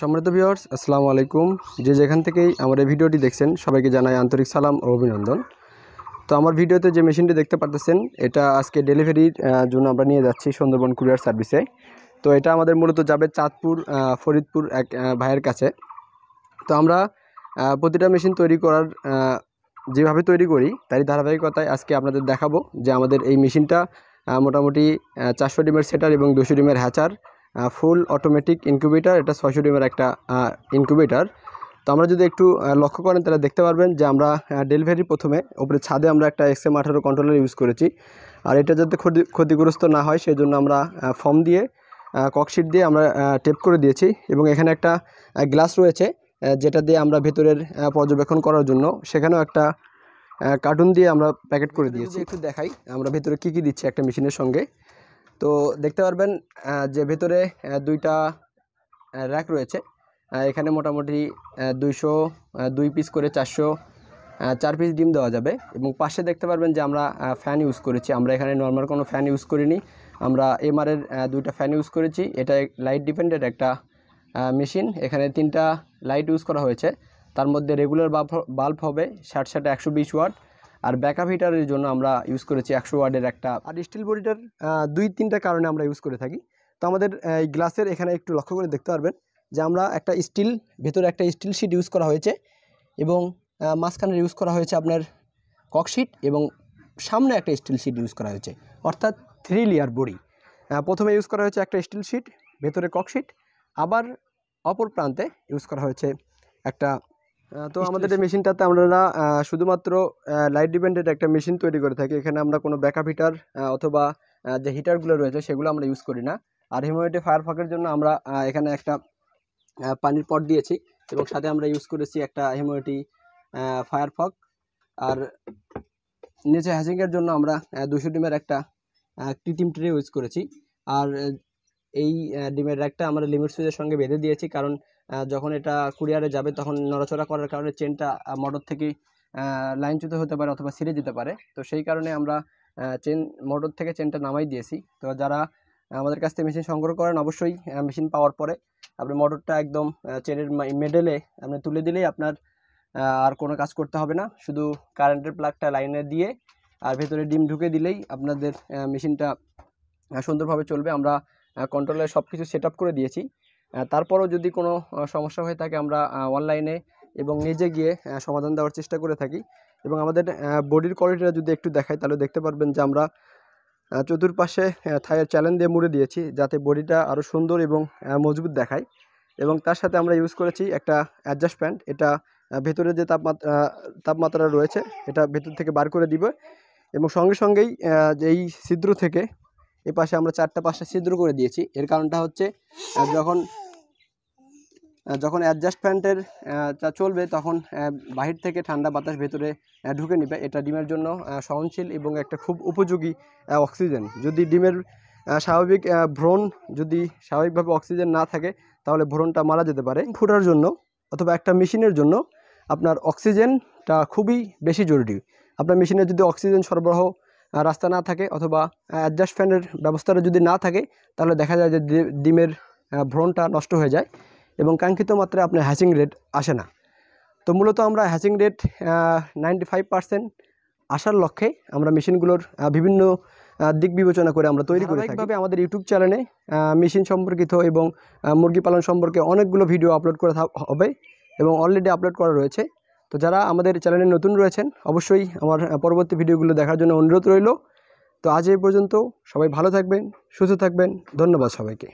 সম্মানিত ভিওয়ার্স আসসালামু আলাইকুম যে যেখান থেকেই আমার এই ভিডিওটি দেখছেন সবাইকে জানাই আন্তরিক সালাম ও অভিনন্দন তো আমার ভিডিওতে যে মেশিনটি দেখতে পারতেছেন এটা আজকে ডেলিভারির জন্য আমরা নিয়ে যাচ্ছি সুন্দরবন কুরিয়ার সার্ভিসে তো এটা আমাদের মূলত যাবে চাঁদপুর ফরিদপুর এক ভাইয়ের কাছে তো আমরা প্রতিটা মেশিন তৈরি করার যেভাবে তৈরি করি তারই ধারাবাহিকতায় আজকে আপনাদের দেখাবো যে আমাদের এই মেশিনটা মোটামুটি চারশো ডিমের সেটার এবং দুশো ডিমের হ্যাচার ফুল অটোমেটিক ইনকিউবেটার এটা ছয়শো ডিমের একটা ইনকিউবেটার তো আমরা যদি একটু লক্ষ্য করেন তাহলে দেখতে পারবেন যে আমরা ডেলিভারি প্রথমে ওপরে ছাদে আমরা একটা এক্সএম আঠারো কন্ট্রোলার ইউজ করেছি আর এটা যাতে ক্ষতি ক্ষতিগ্রস্ত না হয় সেই জন্য আমরা ফর্ম দিয়ে ককশিট দিয়ে আমরা টেপ করে দিয়েছি এবং এখানে একটা গ্লাস রয়েছে যেটা দিয়ে আমরা ভেতরের পর্যবেক্ষণ করার জন্য সেখানেও একটা কার্টুন দিয়ে আমরা প্যাকেট করে দিয়েছি একটু দেখাই আমরা ভেতরে কী কী দিচ্ছি একটা মেশিনের সঙ্গে তো দেখতে পারবেন যে ভেতরে দুইটা র্যাক রয়েছে এখানে মোটামুটি দুইশো দুই পিস করে চারশো চার পিস ডিম দেওয়া যাবে এবং পাশে দেখতে পারবেন যে আমরা ফ্যান ইউজ করেছি আমরা এখানে নর্মাল কোনো ফ্যান ইউজ করিনি আমরা এমআরের দুইটা ফ্যান ইউজ করেছি এটা লাইট ডিপেন্ডেড একটা মেশিন এখানে তিনটা লাইট ইউজ করা হয়েছে তার মধ্যে রেগুলার বাল্ব বাল্ব হবে ষাট ষাট একশো বিশ ওয়াট আর ব্যাকআপ হিটারের জন্য আমরা ইউজ করেছি একশো ওয়ার্ডের একটা আর স্টিল বডিটার দুই তিনটা কারণে আমরা ইউজ করে থাকি তো আমাদের এই গ্লাসের এখানে একটু লক্ষ্য করে দেখতে পারবেন যে আমরা একটা স্টিল ভেতরে একটা স্টিল শিট ইউজ করা হয়েছে এবং মাঝখানে ইউজ করা হয়েছে আপনার ককশিট এবং সামনে একটা স্টিল শিট ইউজ করা হয়েছে অর্থাৎ থ্রি লেয়ার বড়ি প্রথমে ইউজ করা হয়েছে একটা স্টিল শিট ভেতরে ককশিট আবার অপর প্রান্তে ইউজ করা হয়েছে একটা তো আমাদের এই মেশিনটাতে আমরা শুধুমাত্র লাইট ডিপেন্ডেড একটা মেশিন তৈরি করে থাকি এখানে আমরা কোনো ব্যাকআপ হিটার অথবা যে হিটারগুলো রয়েছে সেগুলো আমরা ইউজ করি না আর হিমোয়েটে ফায়ার ফাঁকের জন্য আমরা এখানে একটা পানির পট দিয়েছি এবং সাথে আমরা ইউজ করেছি একটা হিমোয়েটি ফায়ার ফক আর নিচে হ্যাচিংয়ের জন্য আমরা দুশো ডিমের একটা কৃত্রিম ট্রে ইউজ করেছি আর এই ডিমের র্যাকটা আমরা লিমিট সুইচের সঙ্গে বেঁধে দিয়েছি কারণ যখন এটা কুরিয়ারে যাবে তখন নড়াচড়া করার কারণে চেনটা মোটর থেকে লাইনচ্যুত হতে পারে অথবা ছিঁড়ে যেতে পারে তো সেই কারণে আমরা চেন মোটর থেকে চেনটা নামাই দিয়েছি তো যারা আমাদের কাছ থেকে মেশিন সংগ্রহ করেন অবশ্যই মেশিন পাওয়ার পরে আপনি মোটরটা একদম চেনের মেডেলে আপনি তুলে দিলেই আপনার আর কোনো কাজ করতে হবে না শুধু কারেন্টের প্লাগটা লাইনে দিয়ে আর ভেতরে ডিম ঢুকে দিলেই আপনাদের মেশিনটা সুন্দরভাবে চলবে আমরা কন্ট্রোলে সব কিছু সেট করে দিয়েছি তারপরও যদি কোনো সমস্যা হয়ে থাকে আমরা অনলাইনে এবং নিজে গিয়ে সমাধান দেওয়ার চেষ্টা করে থাকি এবং আমাদের বডির কোয়ালিটিটা যদি একটু দেখাই তাহলে দেখতে পারবেন যে আমরা চতুর্পাশে থায়ের চ্যালেঞ্জ দিয়ে মুড়ে দিয়েছি যাতে বডিটা আরও সুন্দর এবং মজবুত দেখায় এবং তার সাথে আমরা ইউজ করেছি একটা অ্যাডজাস্ট প্যান্ট এটা ভেতরে যে তাপমাত্রা তাপমাত্রা রয়েছে এটা ভেতর থেকে বার করে দিবে এবং সঙ্গে সঙ্গেই এই ছিদ্র থেকে এই পাশে আমরা চারটা পাঁচটা ছিদ্র করে দিয়েছি এর কারণটা হচ্ছে যখন যখন অ্যাডজাস্ট ফ্যানটের চলবে তখন বাহির থেকে ঠান্ডা বাতাস ভেতরে ঢুকে নেবে এটা ডিমের জন্য সহনশীল এবং একটা খুব উপযোগী অক্সিজেন যদি ডিমের স্বাভাবিক ভ্রণ যদি স্বাভাবিকভাবে অক্সিজেন না থাকে তাহলে ভ্রণটা মারা যেতে পারে ফুটার জন্য অথবা একটা মেশিনের জন্য আপনার অক্সিজেনটা খুবই বেশি জরুরি আপনার মেশিনে যদি অক্সিজেন সরবরাহ রাস্তা না থাকে অথবা অ্যাডজাস্ট ফ্যানের ব্যবস্থাটা যদি না থাকে তাহলে দেখা যায় যে ডিমের ভ্রণটা নষ্ট হয়ে যায় এবং কাঙ্ক্ষিত মাত্রায় আপনার হ্যাচিং রেট আসে না তো মূলত আমরা hatching rate ninety five percent আসার লক্ষ্যে আমরা মেশিনগুলোর বিভিন্ন দিক বিবেচনা করে আমরা তৈরি করি থাকি আমাদের ইউটিউব চ্যানেলে মেশিন সম্পর্কিত এবং মুরগি পালন সম্পর্কে অনেকগুলো ভিডিও আপলোড করা হবে এবং অলরেডি আপলোড করা রয়েছে তো যারা আমাদের চ্যানেলে নতুন রয়েছেন অবশ্যই আমার পরবর্তী ভিডিওগুলো দেখার জন্য অনুরোধ রইল তো আজ এই পর্যন্ত সবাই ভালো থাকবেন সুস্থ থাকবেন ধন্যবাদ সবাইকে